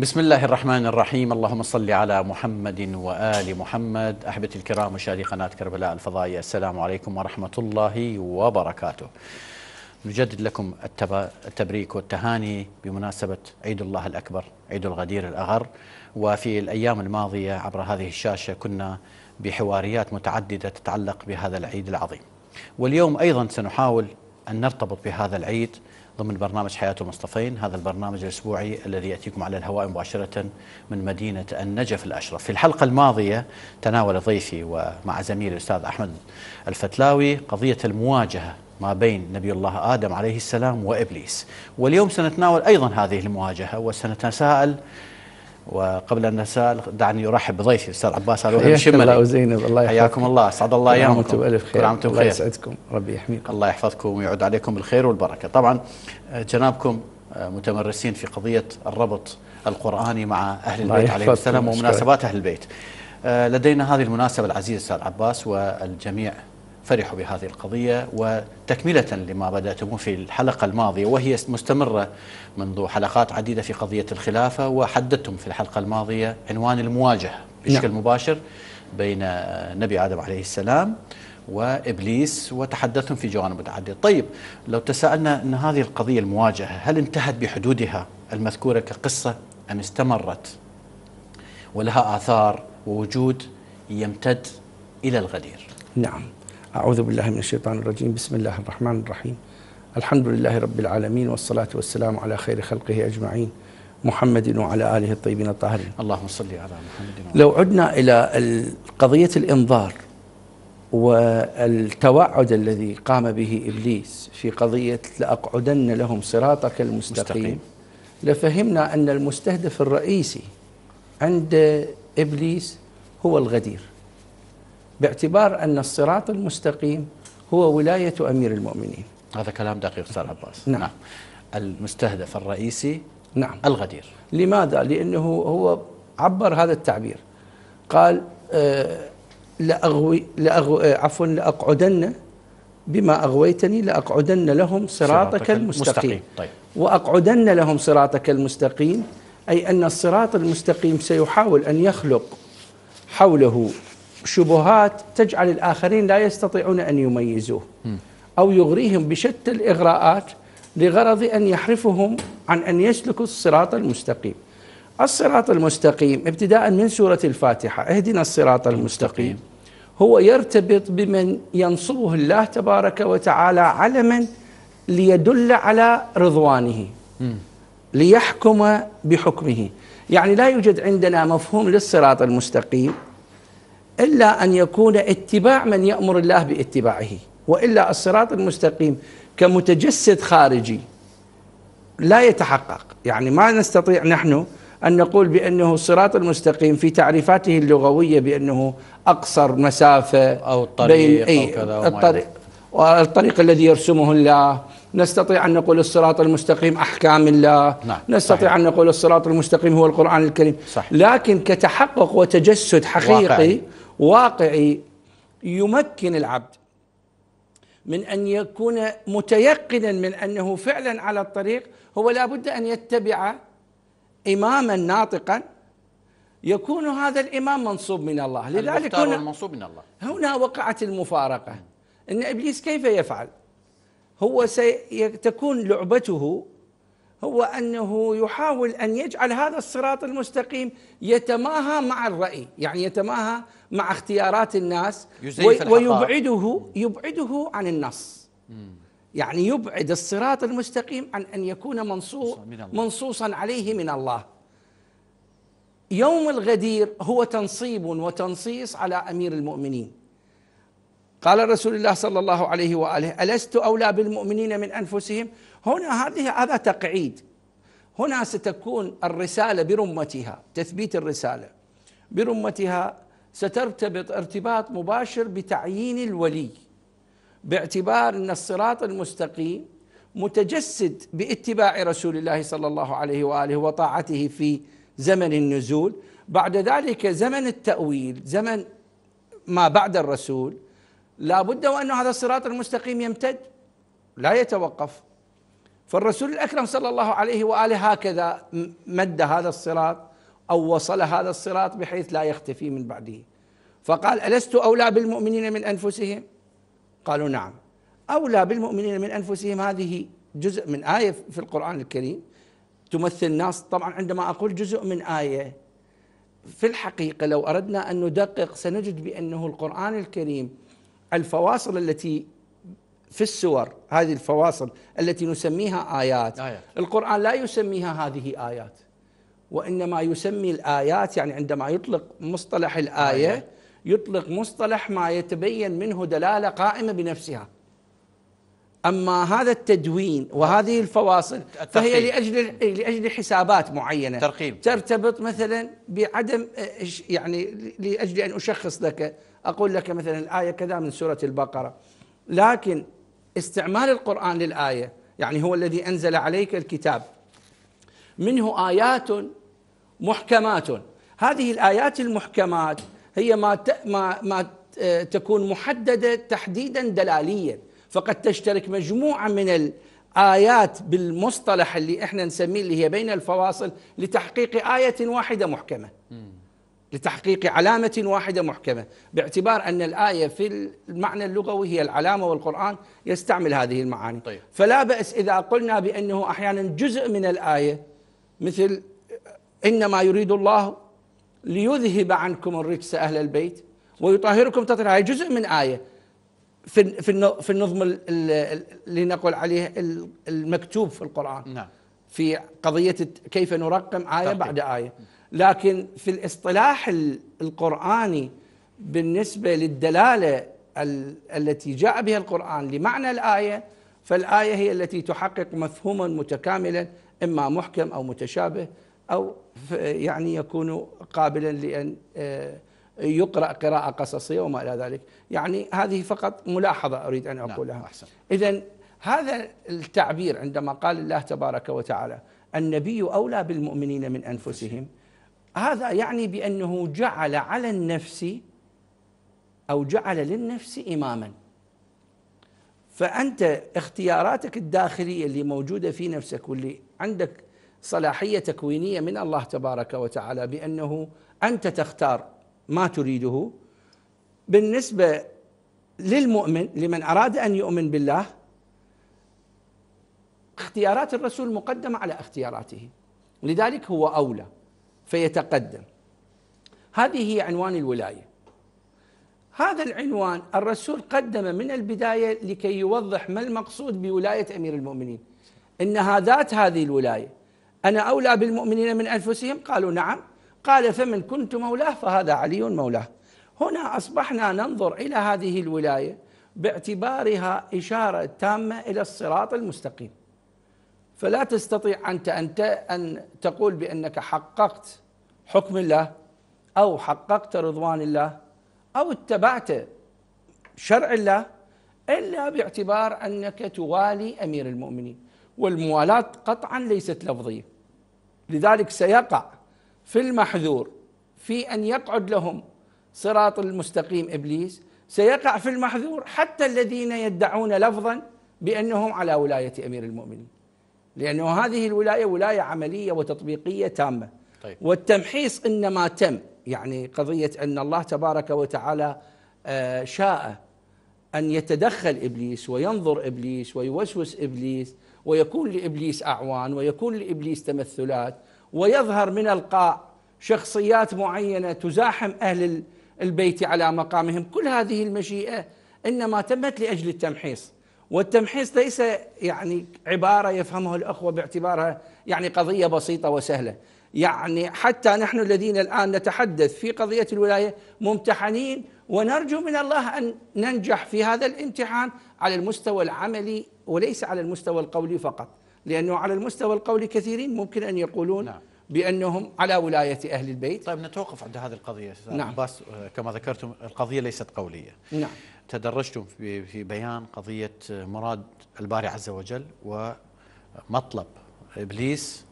بسم الله الرحمن الرحيم اللهم صل على محمد وآل محمد أحبتي الكرام مشاهدي قناة كربلاء الفضائية السلام عليكم ورحمة الله وبركاته نجدد لكم التبريك والتهاني بمناسبة عيد الله الأكبر عيد الغدير الأغر وفي الأيام الماضية عبر هذه الشاشة كنا بحواريات متعددة تتعلق بهذا العيد العظيم واليوم أيضا سنحاول أن نرتبط بهذا العيد ضمن برنامج حياة مصطفين هذا البرنامج الأسبوعي الذي يأتيكم على الهواء مباشرة من مدينة النجف الأشرف في الحلقة الماضية تناول ضيفي ومع زميلي الأستاذ أحمد الفتلاوي قضية المواجهة ما بين نبي الله آدم عليه السلام وإبليس واليوم سنتناول أيضا هذه المواجهة وسنتساءل وقبل ان نسال دعني ارحب بضيفي استاذ عباس الوهاب الشمري الله وزينب الله يحفظكم حياكم الله اسعد الله ايامكم كل عام بالف خير الله يسعدكم ربي يحميكم الله يحفظكم ويعود عليكم بالخير والبركه طبعا آه، جنابكم آه، متمرسين في قضيه الربط القراني مع اهل البيت عليهم السلام ومناسبات اهل البيت آه، لدينا هذه المناسبه العزيز استاذ عباس والجميع فرحوا بهذه القضية وتكملة لما بدأتموه في الحلقة الماضية وهي مستمرة منذ حلقات عديدة في قضية الخلافة وحددتم في الحلقة الماضية عنوان المواجهة بشكل نعم. مباشر بين نبي آدم عليه السلام وإبليس وتحدثتم في جوانب متعددة طيب لو تساءلنا أن هذه القضية المواجهة هل انتهت بحدودها المذكورة كقصة أم استمرت ولها آثار ووجود يمتد إلى الغدير نعم أعوذ بالله من الشيطان الرجيم بسم الله الرحمن الرحيم الحمد لله رب العالمين والصلاة والسلام على خير خلقه أجمعين محمد وعلى آله الطيبين الطاهرين اللهم صل على محمد وعلى لو عدنا إلى قضية الإنظار والتوعد الذي قام به إبليس في قضية لأقعدن لهم صراطك المستقيم المستقيم. لفهمنا أن المستهدف الرئيسي عند إبليس هو الغدير باعتبار أن الصراط المستقيم هو ولاية أمير المؤمنين هذا كلام دقيق أستاذ عباس نعم. نعم المستهدف الرئيسي نعم الغدير لماذا؟ لأنه هو عبر هذا التعبير قال آه لأغوي لأغو آه، عفوا لأقعدن بما أغويتني لأقعدن لهم صراطك, صراطك المستقيم, المستقيم. طيب. وأقعدن لهم صراطك المستقيم أي أن الصراط المستقيم سيحاول أن يخلق حوله شبهات تجعل الآخرين لا يستطيعون أن يميزوه أو يغريهم بشتى الإغراءات لغرض أن يحرفهم عن أن يسلكوا الصراط المستقيم الصراط المستقيم ابتداء من سورة الفاتحة اهدنا الصراط المستقيم هو يرتبط بمن ينصبه الله تبارك وتعالى علما ليدل على رضوانه ليحكم بحكمه يعني لا يوجد عندنا مفهوم للصراط المستقيم الا ان يكون اتباع من يامر الله باتباعه والا الصراط المستقيم كمتجسد خارجي لا يتحقق يعني ما نستطيع نحن ان نقول بانه الصراط المستقيم في تعريفاته اللغويه بانه اقصر مسافه او الطريق أو إيه، كذا الطريق والطريق الذي يرسمه الله نستطيع أن نقول الصراط المستقيم أحكام الله نعم. نستطيع صحيح. أن نقول الصراط المستقيم هو القرآن الكريم صحيح. لكن كتحقق وتجسد حقيقي واقعي. واقعي يمكن العبد من ان يكون متيقنا من انه فعلا على الطريق هو لابد ان يتبع اماما ناطقا يكون هذا الامام منصوب من الله لذلك هنا المنصوب من الله هنا وقعت المفارقه ان ابليس كيف يفعل هو ستكون لعبته هو انه يحاول ان يجعل هذا الصراط المستقيم يتماهى مع الراي يعني يتماهى مع اختيارات الناس ويبعده يبعده عن النص يعني يبعد الصراط المستقيم عن أن يكون منصوص منصوصا عليه من الله يوم الغدير هو تنصيب وتنصيص على أمير المؤمنين قال رسول الله صلى الله عليه وآله ألست أولى بالمؤمنين من أنفسهم هنا هذه هذا تقعيد هنا ستكون الرسالة برمتها تثبيت الرسالة برمتها سترتبط ارتباط مباشر بتعيين الولي باعتبار ان الصراط المستقيم متجسد باتباع رسول الله صلى الله عليه واله وطاعته في زمن النزول بعد ذلك زمن التاويل زمن ما بعد الرسول لا بد وأن هذا الصراط المستقيم يمتد لا يتوقف فالرسول الأكرم صلى الله عليه وآله هكذا مد هذا الصراط أو وصل هذا الصراط بحيث لا يختفي من بعده فقال ألست أولى بالمؤمنين من أنفسهم قالوا نعم أولى بالمؤمنين من أنفسهم هذه جزء من آية في القرآن الكريم تمثل الناس طبعا عندما أقول جزء من آية في الحقيقة لو أردنا أن ندقق سنجد بأنه القرآن الكريم الفواصل التي في السور هذه الفواصل التي نسميها آيات, آيات. القرآن لا يسميها هذه آيات وإنما يسمي الآيات يعني عندما يطلق مصطلح الآية آية. يطلق مصطلح ما يتبين منه دلالة قائمة بنفسها اما هذا التدوين وهذه الفواصل فهي لاجل لاجل حسابات معينه ترقيم ترتبط مثلا بعدم يعني لاجل ان اشخص لك اقول لك مثلا الايه كذا من سوره البقره لكن استعمال القران للايه يعني هو الذي انزل عليك الكتاب منه ايات محكمات هذه الآيات المحكمات هي ما ما ما تكون محددة تحديدا دلاليا فقد تشترك مجموعة من الآيات بالمصطلح اللي احنا نسميه اللي هي بين الفواصل لتحقيق آية واحدة محكمة لتحقيق علامة واحدة محكمة باعتبار أن الآية في المعنى اللغوي هي العلامة والقرآن يستعمل هذه المعاني طيب. فلا بأس إذا قلنا بأنه أحيانا جزء من الآية مثل إنما يريد الله ليذهب عنكم الرجس أهل البيت ويطهركم تطهيرا هي جزء من آية في في النظم اللي نقول عليه المكتوب في القرآن نعم في قضية كيف نرقم آية بعد آية لكن في الاصطلاح القرآني بالنسبة للدلالة التي جاء بها القرآن لمعنى الآية فالآية هي التي تحقق مفهوما متكاملا إما محكم أو متشابه أو يعني يكون قابلا لأن آه، يقرأ قراءة قصصية وما إلى ذلك يعني هذه فقط ملاحظة أريد أن نعم، أقولها إذا هذا التعبير عندما قال الله تبارك وتعالى النبي أولى بالمؤمنين من أنفسهم هذا يعني بأنه جعل على النفس أو جعل للنفس إماما فأنت اختياراتك الداخلية اللي موجودة في نفسك واللي عندك صلاحيه تكوينيه من الله تبارك وتعالى بانه انت تختار ما تريده بالنسبه للمؤمن لمن اراد ان يؤمن بالله اختيارات الرسول مقدمه على اختياراته لذلك هو اولى فيتقدم هذه هي عنوان الولايه هذا العنوان الرسول قدم من البدايه لكي يوضح ما المقصود بولايه امير المؤمنين انها ذات هذه الولايه أنا أولى بالمؤمنين من أنفسهم قالوا نعم قال فمن كنت مولاه فهذا علي مولاه هنا أصبحنا ننظر إلى هذه الولاية باعتبارها إشارة تامة إلى الصراط المستقيم فلا تستطيع أنت أن تقول بأنك حققت حكم الله أو حققت رضوان الله أو اتبعت شرع الله إلا باعتبار أنك توالي أمير المؤمنين والموالاة قطعا ليست لفظية لذلك سيقع في المحذور في أن يقعد لهم صراط المستقيم إبليس سيقع في المحذور حتى الذين يدعون لفظا بأنهم على ولاية أمير المؤمنين لأنه هذه الولاية ولاية عملية وتطبيقية تامة طيب. والتمحيص إنما تم يعني قضية أن الله تبارك وتعالى آه، شاء أن يتدخل إبليس وينظر إبليس ويوسوس إبليس ويكون لابليس اعوان ويكون لابليس تمثلات ويظهر من القاء شخصيات معينه تزاحم اهل البيت على مقامهم كل هذه المشيئه انما تمت لاجل التمحيص والتمحيص ليس يعني عباره يفهمها الاخوه باعتبارها يعني قضيه بسيطه وسهله يعني حتى نحن الذين الان نتحدث في قضيه الولايه ممتحنين ونرجو من الله ان ننجح في هذا الامتحان على المستوى العملي وليس على المستوى القولي فقط لأنه على المستوى القولي كثيرين ممكن أن يقولون نعم. بأنهم على ولاية أهل البيت طيب نتوقف عند هذه القضية نعم. بس آه، كما ذكرتم القضية ليست قولية نعم. تدرجتم في, بيان قضية مراد الباري عز وجل ومطلب إبليس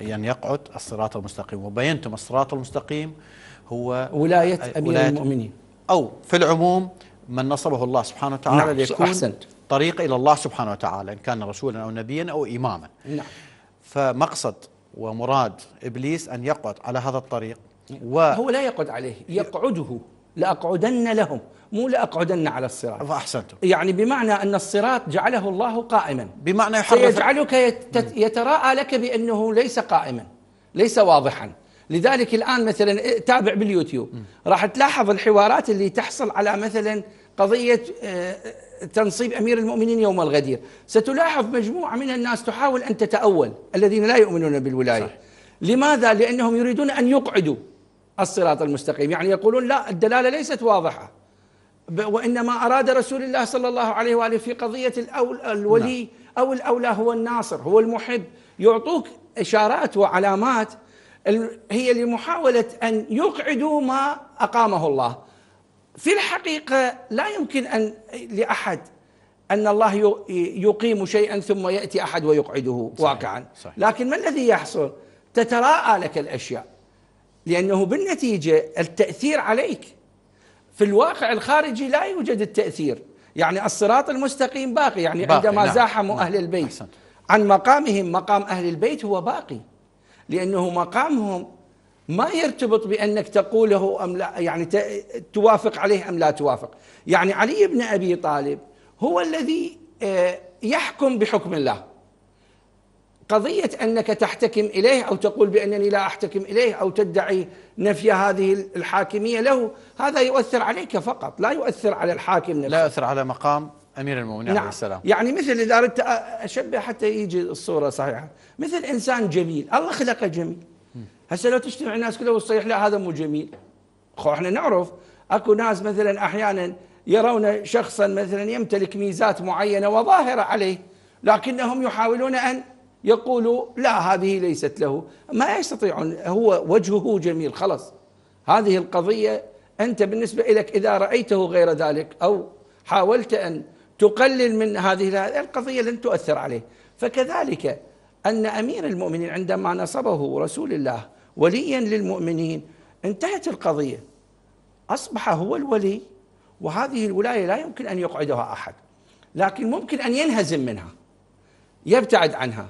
أن يقعد الصراط المستقيم وبينتم الصراط المستقيم هو ولاية آه، أمير ولاية المؤمنين أو في العموم من نصبه الله سبحانه وتعالى نعم. ليكون أحسنت طريق إلى الله سبحانه وتعالى إن كان رسولا أو نبيا أو إماما نعم. فمقصد ومراد إبليس أن يقعد على هذا الطريق و هو لا يقعد عليه يقعده لأقعدن لهم مو لأقعدن على الصراط أحسنتم يعني بمعنى أن الصراط جعله الله قائما بمعنى يجعلك يتراءى لك بأنه ليس قائما ليس واضحا لذلك الآن مثلا إيه، تابع باليوتيوب راح تلاحظ الحوارات اللي تحصل على مثلا قضية آه، تنصيب امير المؤمنين يوم الغدير ستلاحظ مجموعه من الناس تحاول ان تتاول الذين لا يؤمنون بالولايه صح. لماذا لانهم يريدون ان يقعدوا الصراط المستقيم يعني يقولون لا الدلاله ليست واضحه وانما اراد رسول الله صلى الله عليه واله في قضيه الأول الولي لا. نعم. او الاولى هو الناصر هو المحب يعطوك اشارات وعلامات هي لمحاوله ان يقعدوا ما اقامه الله في الحقيقة لا يمكن أن لأحد أن الله يقيم شيئا ثم يأتي أحد ويقعده صحيح واقعا صحيح لكن ما الذي يحصل تتراءى لك الأشياء لأنه بالنتيجة التأثير عليك في الواقع الخارجي لا يوجد التأثير يعني الصراط المستقيم باقي يعني باقي عندما نعم زاحموا نعم أهل البيت أحسن. عن مقامهم مقام أهل البيت هو باقي لأنه مقامهم ما يرتبط بانك تقوله ام لا يعني توافق عليه ام لا توافق يعني علي بن ابي طالب هو الذي آه، يحكم بحكم الله قضية أنك تحتكم إليه أو تقول بأنني لا أحتكم إليه أو تدعي نفي هذه الحاكمية له هذا يؤثر عليك فقط لا يؤثر على الحاكم نفسه لا يؤثر على مقام أمير المؤمنين نعم. عليه السلام يعني مثل إذا أردت أشبه حتى يجي الصورة صحيحة مثل إنسان جميل الله خلقه جميل هسه لو تجتمع الناس كلها وتصيح لا هذا مو جميل خو احنا نعرف اكو ناس مثلا احيانا يرون شخصا مثلا يمتلك ميزات معينه وظاهره عليه لكنهم يحاولون ان يقولوا لا هذه ليست له ما يستطيعون هو وجهه جميل خلص هذه القضيه انت بالنسبه لك اذا رايته غير ذلك او حاولت ان تقلل من هذه القضيه لن تؤثر عليه فكذلك ان امير المؤمنين عندما نصبه رسول الله وليا للمؤمنين انتهت القضيه اصبح هو الولي وهذه الولايه لا يمكن ان يقعدها احد لكن ممكن ان ينهزم منها يبتعد عنها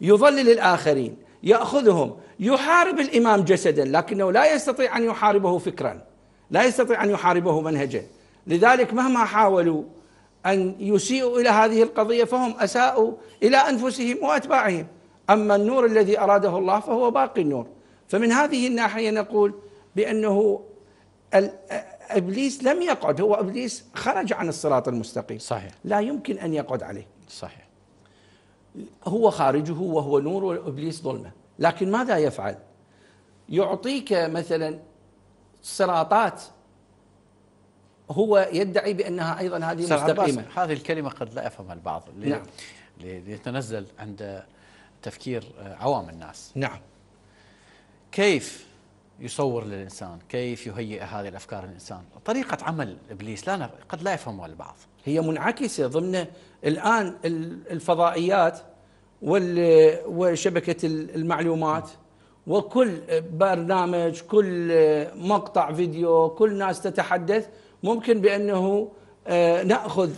يضلل الاخرين ياخذهم يحارب الامام جسدا لكنه لا يستطيع ان يحاربه فكرا لا يستطيع ان يحاربه منهجا لذلك مهما حاولوا ان يسيئوا الى هذه القضيه فهم اساءوا الى انفسهم واتباعهم اما النور الذي اراده الله فهو باقي النور فمن هذه الناحية نقول بأنه ابليس لم يقعد هو ابليس خرج عن الصراط المستقيم صحيح لا يمكن ان يقعد عليه صحيح هو خارجه وهو نور وابليس ظلمه لكن ماذا يفعل يعطيك مثلا صراطات هو يدعي بانها ايضا هذه مستقيمه هذه الكلمه قد لا يفهمها البعض نعم ليتنزل عند تفكير عوام الناس نعم كيف يصور للإنسان كيف يهيئ هذه الأفكار للإنسان طريقة عمل إبليس لا قد لا يفهمها البعض هي منعكسة ضمن الآن الفضائيات وشبكة المعلومات وكل برنامج كل مقطع فيديو كل ناس تتحدث ممكن بأنه آه، نأخذ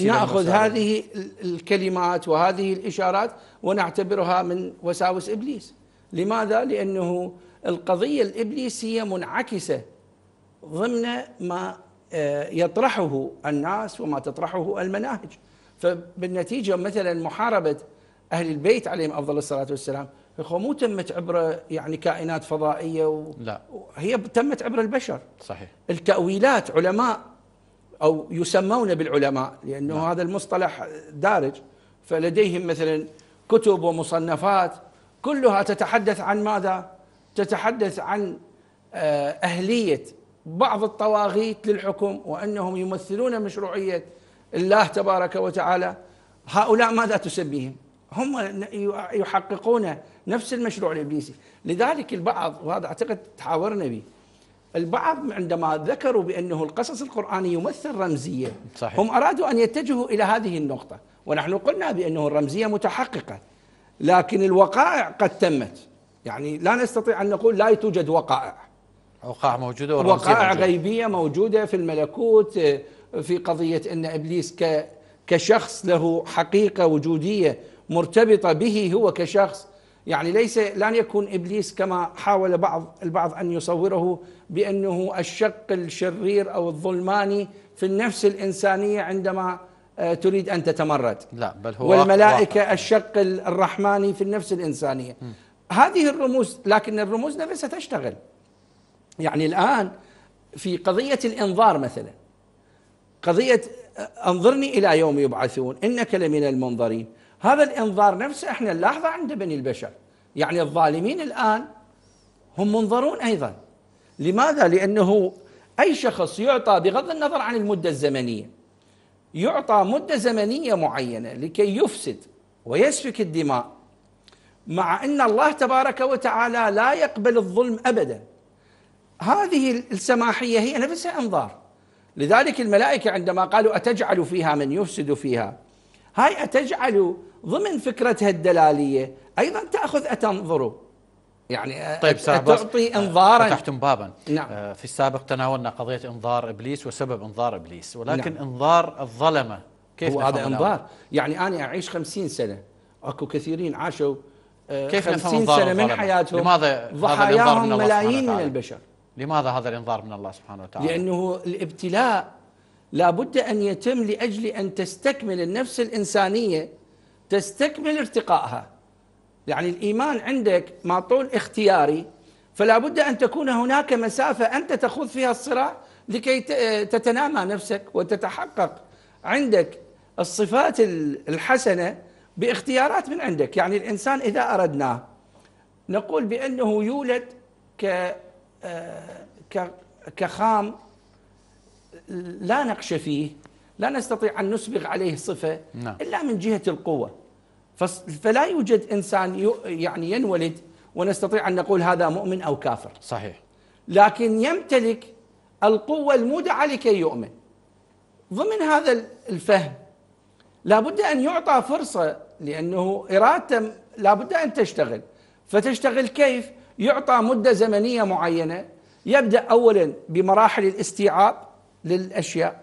نأخذ هذه الكلمات وهذه الإشارات ونعتبرها من وساوس إبليس لماذا؟ لأنه القضية الإبليسية منعكسة ضمن ما آه، يطرحه الناس وما تطرحه المناهج فبالنتيجة مثلا محاربة أهل البيت عليهم أفضل الصلاة والسلام اخو مو تمت عبر يعني كائنات فضائيه و... لا هي تمت عبر البشر صحيح التاويلات علماء او يسمون بالعلماء لانه لا. نعم. هذا المصطلح دارج فلديهم مثلا كتب ومصنفات كلها تتحدث عن ماذا؟ تتحدث عن آه، اهليه بعض الطواغيت للحكم وانهم يمثلون مشروعيه الله تبارك وتعالى هؤلاء ماذا تسميهم؟ هم يحققون نفس المشروع الابليسي، لذلك البعض وهذا اعتقد تحاورنا به البعض عندما ذكروا بانه القصص القراني يمثل رمزيه صحيح. هم ارادوا ان يتجهوا الى هذه النقطه ونحن قلنا بانه الرمزيه متحققه لكن الوقائع قد تمت يعني لا نستطيع أن نقول لا توجد وقائع وقائع موجودة وقائع غيبية موجودة في الملكوت في قضية أن إبليس كشخص له حقيقة وجودية مرتبطة به هو كشخص يعني ليس لن يكون ابليس كما حاول بعض البعض ان يصوره بانه الشق الشرير او الظلماني في النفس الانسانيه عندما آه، تريد أن تتمرد لا بل هو والملائكة واقع. الشق الرحماني في النفس الإنسانية م. هذه الرموز لكن الرموز نفسها تشتغل يعني الآن في قضية الإنظار مثلا قضية آه، أنظرني إلى يوم يبعثون إنك لمن المنظرين هذا الإنظار نفسه احنا نلاحظه عند بني البشر يعني الظالمين الآن هم منظرون أيضا لماذا؟ لأنه أي شخص يعطى بغض النظر عن المدة الزمنية يعطى مدة زمنية معينة لكي يفسد ويسفك الدماء مع أن الله تبارك وتعالى لا يقبل الظلم أبدا هذه السماحية هي نفسها أنظار لذلك الملائكة عندما قالوا أتجعل فيها من يفسد فيها هاي أتجعل ضمن فكرتها الدلالية أيضا تأخذ أتنظره يعني آه، طيب تعطي آه، انظارا فتحتم بابا نعم. آه، في السابق تناولنا قضيه انظار ابليس وسبب انظار ابليس ولكن نعم. انظار الظلمه كيف هو هذا انظار يعني انا اعيش خمسين سنه اكو كثيرين عاشوا كيف 50 سنه من حياتهم لماذا ضحاياهم ملايين من البشر لماذا هذا الانظار من الله سبحانه وتعالى لانه الابتلاء لابد ان يتم لاجل ان تستكمل النفس الانسانيه تستكمل ارتقائها يعني الإيمان عندك ما طول اختياري فلا بد أن تكون هناك مسافة أنت تخوض فيها الصراع لكي آه، تتنامى نفسك وتتحقق عندك الصفات الحسنة باختيارات من عندك يعني الإنسان إذا أردناه نقول بأنه يولد ك آه، كخام لا نقش فيه لا نستطيع أن نسبغ عليه صفة نعم. إلا من جهة القوة فلا يوجد انسان يعني ينولد ونستطيع ان نقول هذا مؤمن او كافر صحيح لكن يمتلك القوه المودعه لكي يؤمن ضمن هذا الفهم لابد ان يعطى فرصه لانه ارادته لابد ان تشتغل فتشتغل كيف؟ يعطى مده زمنيه معينه يبدا اولا بمراحل الاستيعاب للاشياء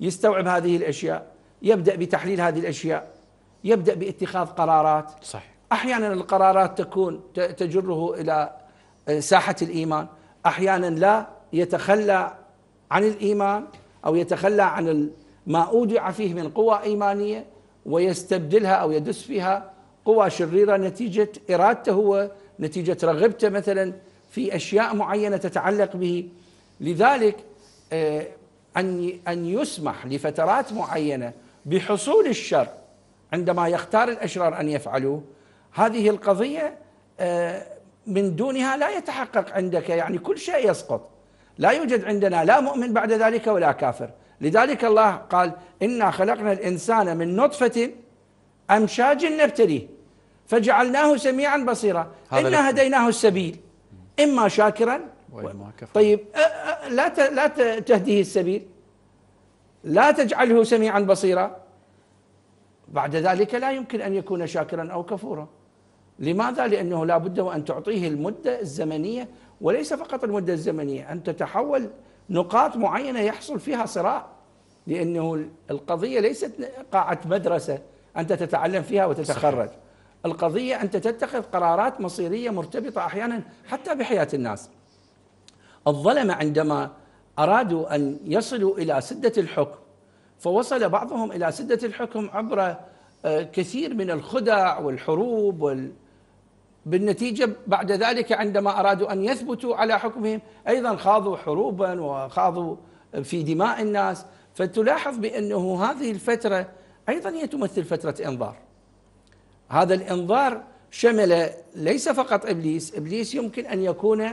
يستوعب هذه الاشياء يبدا بتحليل هذه الاشياء يبدأ باتخاذ قرارات صحيح أحيانا القرارات تكون تجره إلى آه، ساحة الإيمان أحيانا لا يتخلى عن الإيمان أو يتخلى عن ما أودع فيه من قوى إيمانية ويستبدلها أو يدس فيها قوى شريرة نتيجة إرادته هو نتيجه رغبته مثلا في أشياء معينة تتعلق به لذلك آه، أن أن يسمح لفترات معينة بحصول الشر عندما يختار الاشرار ان يفعلوا هذه القضيه آه، من دونها لا يتحقق عندك يعني كل شيء يسقط لا يوجد عندنا لا مؤمن بعد ذلك ولا كافر لذلك الله قال انا خلقنا الانسان من نطفه امشاج نبتليه فجعلناه سميعا بصيرا انا هديناه السبيل اما شاكرا طيب آه، آه، لا لا تهديه السبيل لا تجعله سميعا بصيرا بعد ذلك لا يمكن أن يكون شاكرا أو كفورا لماذا؟ لأنه لا بد وأن تعطيه المدة الزمنية وليس فقط المدة الزمنية أن تتحول نقاط معينة يحصل فيها صراع لأنه القضية ليست قاعة مدرسة أنت تتعلم فيها وتتخرج صحيح. القضية أنت تتخذ قرارات مصيرية مرتبطة أحيانا حتى بحياة الناس الظلمة عندما أرادوا أن يصلوا إلى سدة الحكم فوصل بعضهم إلى سدة الحكم عبر آه، كثير من الخدع والحروب وال بالنتيجة بعد ذلك عندما أرادوا أن يثبتوا على حكمهم أيضا خاضوا حروبا وخاضوا في دماء الناس فتلاحظ بأنه هذه الفترة أيضا هي تمثل فترة إنظار هذا الإنظار شمل ليس فقط إبليس إبليس يمكن أن يكون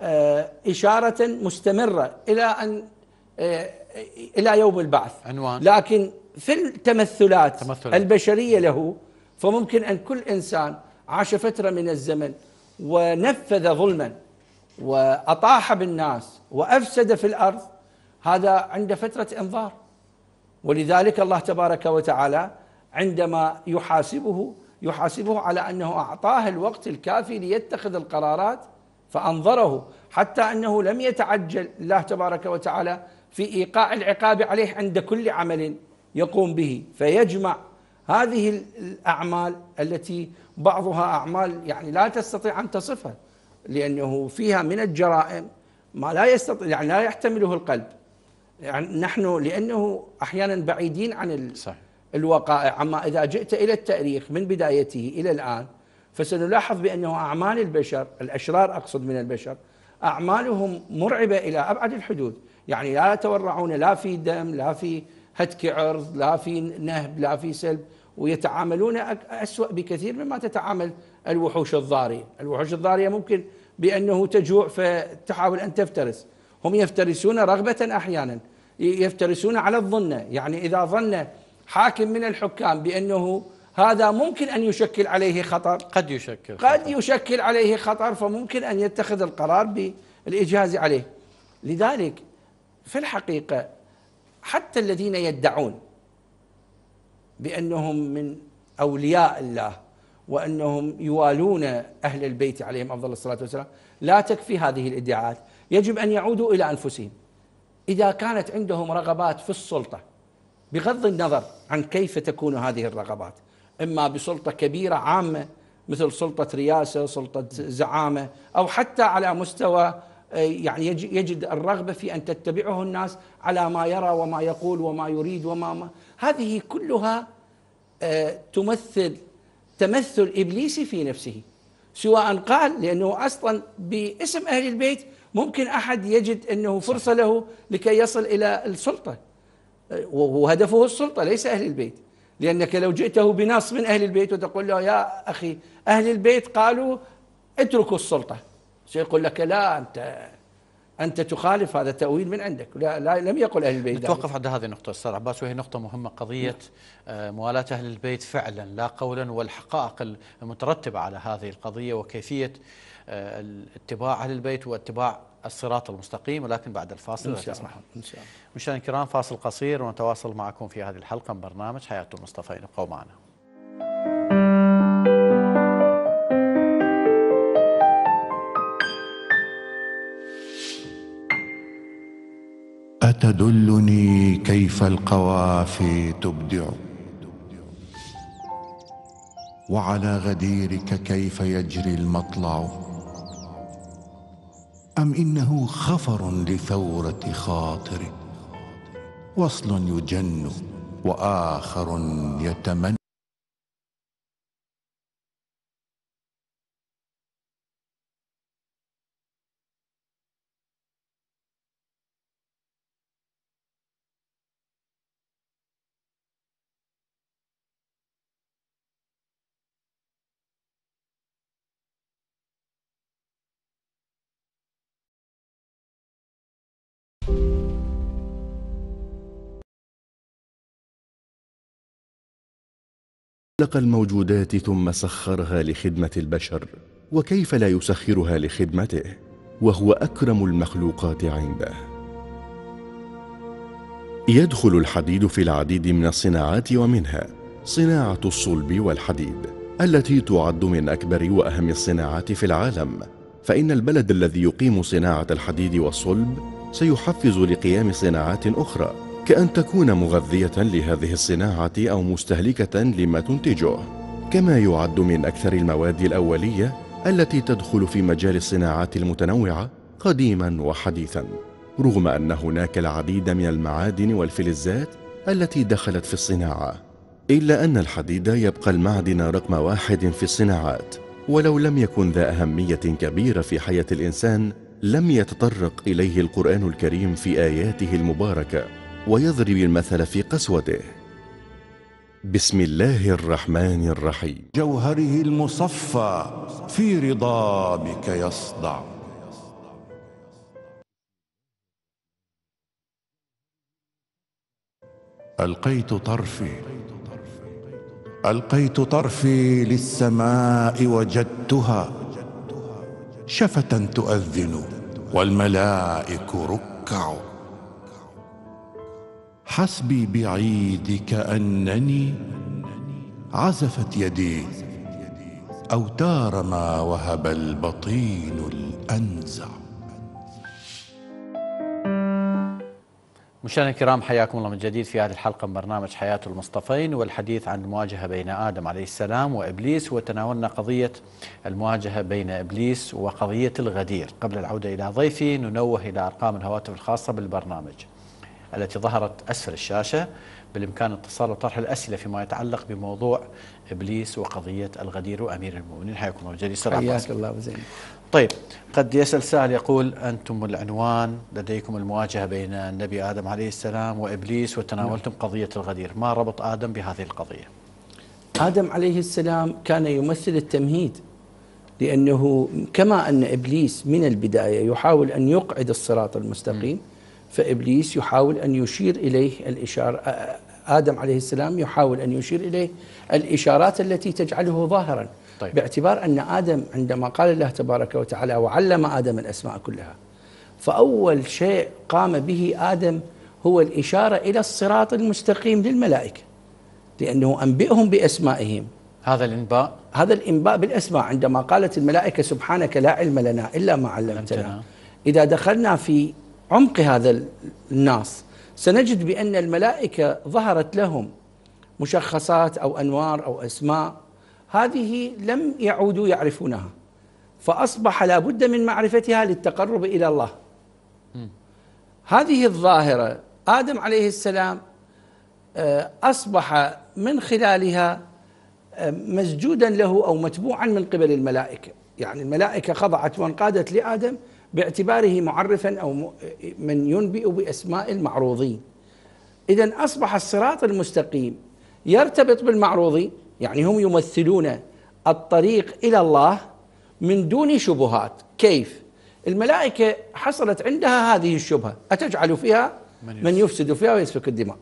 آه، إشارة مستمرة إلى أن الى يوم البعث عنوان لكن في التمثلات تمثلات. البشريه له فممكن ان كل انسان عاش فتره من الزمن ونفذ ظلما واطاح بالناس وافسد في الارض هذا عند فتره انظار ولذلك الله تبارك وتعالى عندما يحاسبه يحاسبه على انه اعطاه الوقت الكافي ليتخذ القرارات فانظره حتى انه لم يتعجل الله تبارك وتعالى في إيقاع العقاب عليه عند كل عمل يقوم به فيجمع هذه الأعمال التي بعضها أعمال يعني لا تستطيع أن تصفها لأنه فيها من الجرائم ما لا يستطيع يعني لا يحتمله القلب يعني نحن لأنه أحيانا بعيدين عن صحيح. الوقائع أما إذا جئت إلى التاريخ من بدايته إلى الآن فسنلاحظ بأنه أعمال البشر الأشرار أقصد من البشر أعمالهم مرعبة إلى أبعد الحدود يعني لا يتورعون لا في دم لا في هتك عرض لا في نهب لا في سلب ويتعاملون أسوأ بكثير مما تتعامل الوحوش الضارية الوحوش الضارية ممكن بأنه تجوع فتحاول أن تفترس هم يفترسون رغبة أحيانا يفترسون على الظنة يعني إذا ظن حاكم من الحكام بأنه هذا ممكن أن يشكل عليه خطر قد يشكل خطر. قد يشكل عليه خطر فممكن أن يتخذ القرار بالإجهاز عليه لذلك في الحقيقه حتى الذين يدعون بانهم من اولياء الله وانهم يوالون اهل البيت عليهم افضل الصلاه والسلام لا تكفي هذه الادعاءات يجب ان يعودوا الى انفسهم اذا كانت عندهم رغبات في السلطه بغض النظر عن كيف تكون هذه الرغبات اما بسلطه كبيره عامه مثل سلطه رياسه سلطه زعامه او حتى على مستوى يعني يجد الرغبه في ان تتبعه الناس على ما يرى وما يقول وما يريد وما ما هذه كلها آه، تمثل تمثل ابليسي في نفسه سواء قال لانه اصلا باسم اهل البيت ممكن احد يجد انه فرصه له لكي يصل الى السلطه آه، وهدفه السلطه ليس اهل البيت لانك لو جئته بنص من اهل البيت وتقول له يا اخي اهل البيت قالوا اتركوا السلطه سيقول لك لا أنت أنت تخالف هذا التاويل من عندك لا, لا لم يقل أهل البيت نتوقف عند هذه النقطة أستاذ عباس وهي نقطة مهمة قضية نعم. آه، موالاة أهل البيت فعلا لا قولا والحقائق المترتبة على هذه القضية وكيفية آه، اتباع أهل البيت واتباع الصراط المستقيم ولكن بعد الفاصل إن شاء الله إن شاء الله مشاهدينا الكرام فاصل قصير ونتواصل معكم في هذه الحلقة من برنامج حياة المصطفى نبقوا معنا أتدلني كيف القوافي تبدع وعلى غديرك كيف يجري المطلع أم إنه خفر لثورة خاطرك وصل يجن وآخر يتمنى خلق الموجودات ثم سخرها لخدمة البشر وكيف لا يسخرها لخدمته وهو أكرم المخلوقات عنده يدخل الحديد في العديد من الصناعات ومنها صناعة الصلب والحديد التي تعد من أكبر وأهم الصناعات في العالم فإن البلد الذي يقيم صناعة الحديد والصلب سيحفز لقيام صناعات أخرى كأن تكون مغذية لهذه الصناعة أو مستهلكة لما تنتجه كما يعد من أكثر المواد الأولية التي تدخل في مجال الصناعات المتنوعة قديما وحديثا رغم أن هناك العديد من المعادن والفلزات التي دخلت في الصناعة إلا أن الحديد يبقى المعدن رقم واحد في الصناعات ولو لم يكن ذا أهمية كبيرة في حياة الإنسان لم يتطرق إليه القرآن الكريم في آياته المباركة ويضرب المثل في قسوته بسم الله الرحمن الرحيم جوهره المصفى في رضابك يصدع ألقيت طرفي ألقيت طرفي للسماء وجدتها شفة تؤذن والملائك ركع حسبي بعيدك انني عزفت يدي اوتار ما وهب البطين الانزع مشاهدينا الكرام حياكم الله من جديد في هذه الحلقة من برنامج حياة المصطفين والحديث عن المواجهة بين آدم عليه السلام وإبليس وتناولنا قضية المواجهة بين إبليس وقضية الغدير قبل العودة إلى ضيفي ننوه إلى أرقام الهواتف الخاصة بالبرنامج التي ظهرت أسفل الشاشة بالإمكان اتصال وطرح الأسئلة فيما يتعلق بموضوع إبليس وقضية الغدير وأمير المؤمنين حياكم الله جليل حياك الله وزين طيب قد يسأل سائل يقول أنتم العنوان لديكم المواجهة بين النبي آدم عليه السلام وإبليس وتناولتم نعم. قضية الغدير ما ربط آدم بهذه القضية آدم عليه السلام كان يمثل التمهيد لأنه كما أن إبليس من البداية يحاول أن يقعد الصراط المستقيم م. فابليس يحاول ان يشير اليه الاشاره ادم عليه السلام يحاول ان يشير اليه الاشارات التي تجعله ظاهرا طيب. باعتبار ان ادم عندما قال الله تبارك وتعالى وعلم ادم الاسماء كلها فاول شيء قام به ادم هو الاشاره الى الصراط المستقيم للملائكه لانه انبئهم باسمائهم هذا الانباء هذا الانباء بالاسماء عندما قالت الملائكه سبحانك لا علم لنا الا ما علمتنا اذا دخلنا في عمق هذا الناس سنجد بأن الملائكة ظهرت لهم مشخصات أو أنوار أو أسماء هذه لم يعودوا يعرفونها فأصبح لابد من معرفتها للتقرب إلى الله هذه الظاهرة آدم عليه السلام آه، أصبح من خلالها آه، مسجودا له أو متبوعا من قبل الملائكة يعني الملائكة خضعت وانقادت لآدم باعتباره معرفا أو من ينبئ بأسماء المعروضين إذا أصبح الصراط المستقيم يرتبط بالمعروضين يعني هم يمثلون الطريق إلى الله من دون شبهات كيف؟ الملائكة حصلت عندها هذه الشبهة أتجعل فيها من يفسد فيها ويسفك الدماء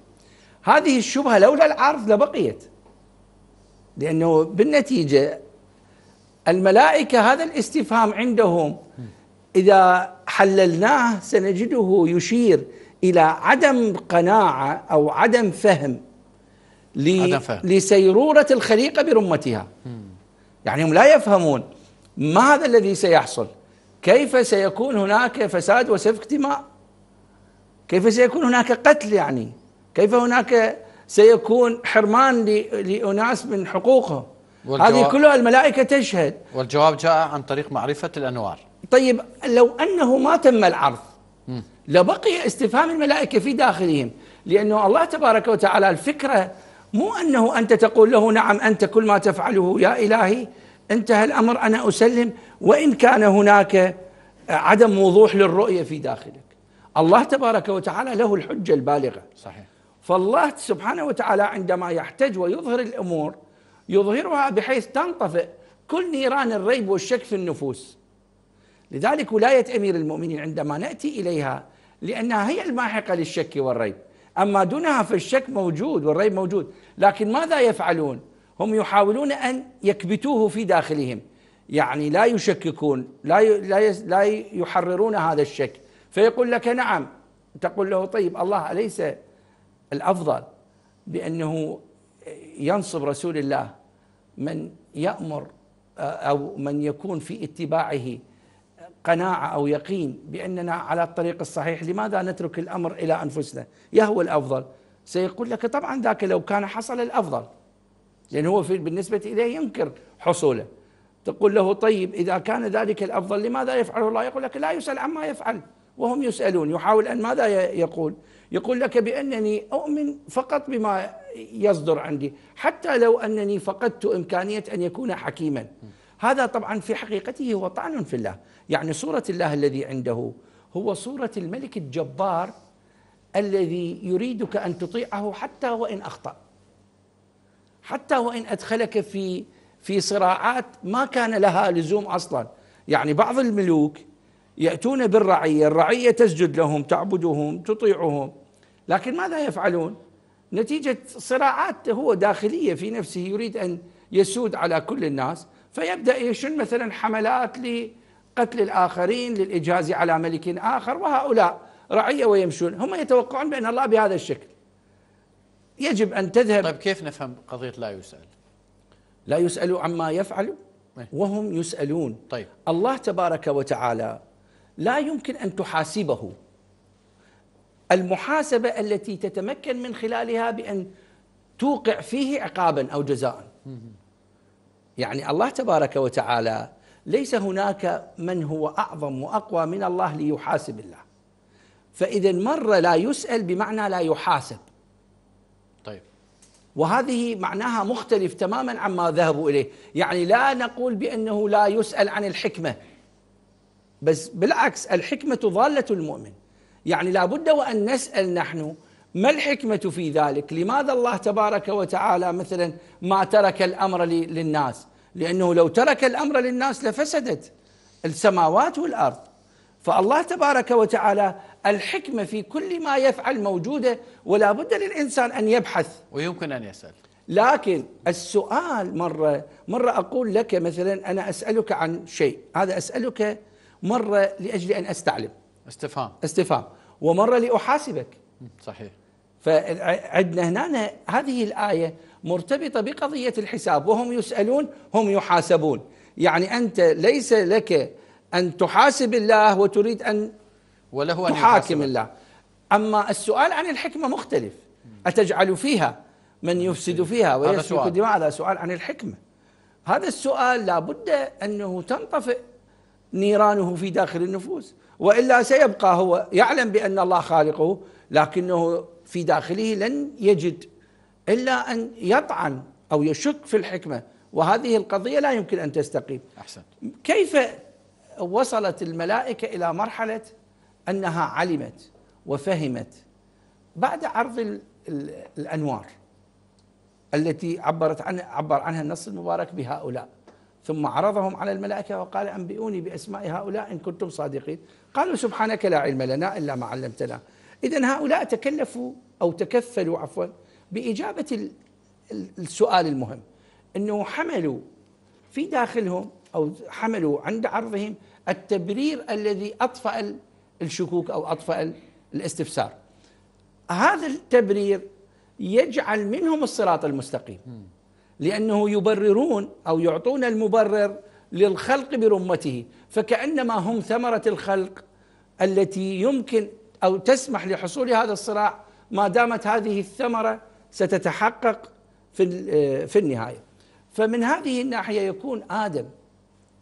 هذه الشبهة لولا العرض لبقيت لأنه بالنتيجة الملائكة هذا الاستفهام عندهم اذا حللناه سنجده يشير الى عدم قناعه او عدم فهم, عدم فهم. لسيروره الخليقه برمتها يعني هم لا يفهمون ما هذا الذي سيحصل كيف سيكون هناك فساد وسفك دماء كيف سيكون هناك قتل يعني كيف هناك سيكون حرمان لأناس من حقوقهم هذه كلها الملائكة تشهد والجواب جاء عن طريق معرفة الأنوار طيب لو أنه ما تم العرض لبقي استفهام الملائكة في داخلهم لأنه الله تبارك وتعالى الفكرة مو أنه أنت تقول له نعم أنت كل ما تفعله يا إلهي انتهى الأمر أنا أسلم وإن كان هناك عدم وضوح للرؤية في داخلك الله تبارك وتعالى له الحجة البالغة صحيح فالله سبحانه وتعالى عندما يحتج ويظهر الأمور يظهرها بحيث تنطفئ كل نيران الريب والشك في النفوس لذلك ولاية أمير المؤمنين عندما نأتي إليها لأنها هي الماحقة للشك والريب أما دونها فالشك موجود والريب موجود لكن ماذا يفعلون هم يحاولون أن يكبتوه في داخلهم يعني لا يشككون لا لا يحررون هذا الشك فيقول لك نعم تقول له طيب الله أليس الأفضل بأنه ينصب رسول الله من يأمر أو من يكون في اتباعه قناعه او يقين باننا على الطريق الصحيح لماذا نترك الامر الى انفسنا يهو الافضل سيقول لك طبعا ذاك لو كان حصل الافضل لان هو في بالنسبه اليه ينكر حصوله تقول له طيب اذا كان ذلك الافضل لماذا يفعله الله يقول لك لا يسال عما يفعل وهم يسالون يحاول ان ماذا يقول يقول لك بانني اؤمن فقط بما يصدر عندي حتى لو انني فقدت امكانيه ان يكون حكيما هذا طبعا في حقيقته هو طعن في الله يعني صورة الله الذي عنده هو صورة الملك الجبار الذي يريدك أن تطيعه حتى وإن أخطأ حتى وإن أدخلك في في صراعات ما كان لها لزوم أصلا يعني بعض الملوك يأتون بالرعية الرعية تسجد لهم تعبدهم تطيعهم لكن ماذا يفعلون نتيجة صراعات هو داخلية في نفسه يريد أن يسود على كل الناس فيبدأ يشن مثلا حملات لقتل الآخرين للإجاز على ملك آخر وهؤلاء رعية ويمشون هم يتوقعون بأن الله بهذا الشكل يجب أن تذهب طيب كيف نفهم قضية لا يسأل لا يسأل عما يفعل إيه. وهم يسألون طيب الله تبارك وتعالى لا يمكن أن تحاسبه المحاسبة التي تتمكن من خلالها بأن توقع فيه عقابا أو جزاء يعني الله تبارك وتعالى ليس هناك من هو اعظم واقوى من الله ليحاسب الله فاذا مره لا يسال بمعنى لا يحاسب طيب وهذه معناها مختلف تماما عما ذهبوا اليه يعني لا نقول بانه لا يسال عن الحكمه بس بالعكس الحكمه ضاله المؤمن يعني لابد وان نسال نحن ما الحكمة في ذلك لماذا الله تبارك وتعالى مثلا ما ترك الأمر للناس لأنه لو ترك الأمر للناس لفسدت السماوات والأرض فالله تبارك وتعالى الحكمة في كل ما يفعل موجودة ولا بد للإنسان أن يبحث ويمكن أن يسأل لكن السؤال مرة مرة أقول لك مثلا أنا أسألك عن شيء هذا أسألك مرة لأجل أن أستعلم استفهام استفهام ومرة لأحاسبك صحيح فعندنا هنا هذه الآية مرتبطة بقضية الحساب وهم يسألون هم يحاسبون يعني أنت ليس لك أن تحاسب الله وتريد أن وله أن تحاكم الله أما السؤال عن الحكمة مختلف أتجعل فيها من يفسد فيها ويسفك الدماء هذا سؤال عن الحكمة هذا السؤال لابد أنه تنطفئ نيرانه في داخل النفوس وإلا سيبقى هو يعلم بأن الله خالقه لكنه في داخله لن يجد الا ان يطعن او يشك في الحكمه وهذه القضيه لا يمكن ان تستقيم احسن كيف وصلت الملائكه الى مرحله انها علمت وفهمت بعد عرض الانوار التي عبرت عن عبر عنها النص المبارك بهؤلاء ثم عرضهم على الملائكه وقال انبئوني باسماء هؤلاء ان كنتم صادقين قالوا سبحانك لا علم لنا الا ما علمتنا إذا هؤلاء تكلفوا أو تكفلوا عفوا بإجابة السؤال المهم أنه حملوا في داخلهم أو حملوا عند عرضهم التبرير الذي أطفأ الشكوك أو أطفأ الاستفسار هذا التبرير يجعل منهم الصراط المستقيم لأنه يبررون أو يعطون المبرر للخلق برمته فكأنما هم ثمرة الخلق التي يمكن او تسمح لحصول هذا الصراع ما دامت هذه الثمره ستتحقق في آه، في النهايه. فمن هذه الناحيه يكون ادم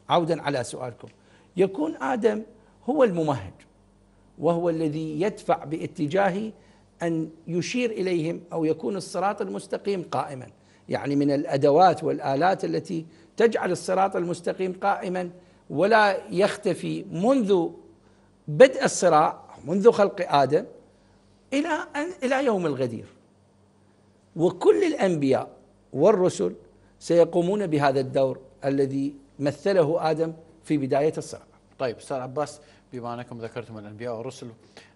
عودا على سؤالكم يكون ادم هو الممهد وهو الذي يدفع باتجاه ان يشير اليهم او يكون الصراط المستقيم قائما. يعني من الادوات والالات التي تجعل الصراط المستقيم قائما ولا يختفي منذ بدء الصراع منذ خلق آدم إلى أن إلى يوم الغدير وكل الأنبياء والرسل سيقومون بهذا الدور الذي مثله آدم في بداية الصراع طيب أستاذ عباس بما أنكم ذكرتم الأنبياء والرسل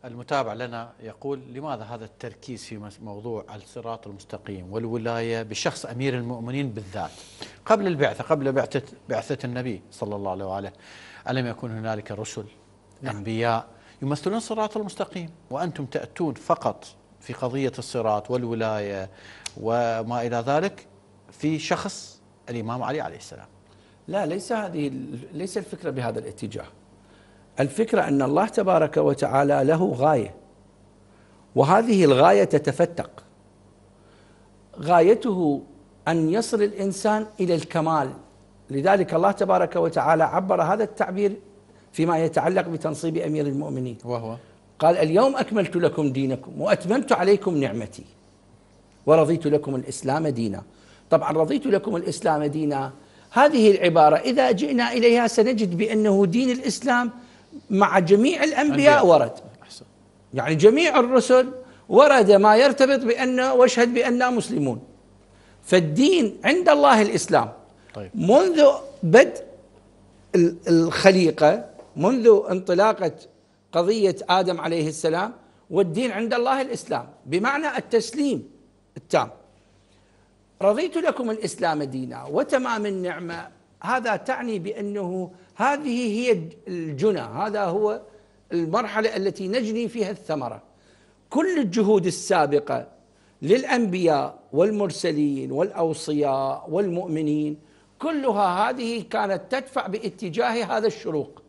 المتابع لنا يقول لماذا هذا التركيز في موضوع الصراط المستقيم والولاية بشخص أمير المؤمنين بالذات قبل البعثة قبل بعثة, بعثة النبي صلى الله عليه وآله ألم يكن هنالك رسل نعم. أنبياء يمثلون الصراط المستقيم وأنتم تأتون فقط في قضية الصراط والولاية وما إلى ذلك في شخص الإمام علي عليه السلام لا ليس هذه ليس الفكرة بهذا الاتجاه الفكرة أن الله تبارك وتعالى له غاية وهذه الغاية تتفتق غايته أن يصل الإنسان إلى الكمال لذلك الله تبارك وتعالى عبر هذا التعبير فيما يتعلق بتنصيب أمير المؤمنين وهو قال اليوم أكملت لكم دينكم وأتممت عليكم نعمتي ورضيت لكم الإسلام دينا طبعا رضيت لكم الإسلام دينا هذه العبارة إذا جئنا إليها سنجد بأنه دين الإسلام مع جميع الأنبياء ورد يعني جميع الرسل ورد ما يرتبط بأن واشهد بأننا مسلمون فالدين عند الله الإسلام طيب. منذ بدء الخليقة منذ انطلاقه قضيه ادم عليه السلام والدين عند الله الاسلام بمعنى التسليم التام رضيت لكم الاسلام دينا وتمام النعمه هذا تعني بانه هذه هي الجنى هذا هو المرحله التي نجني فيها الثمره كل الجهود السابقه للانبياء والمرسلين والاوصياء والمؤمنين كلها هذه كانت تدفع باتجاه هذا الشروق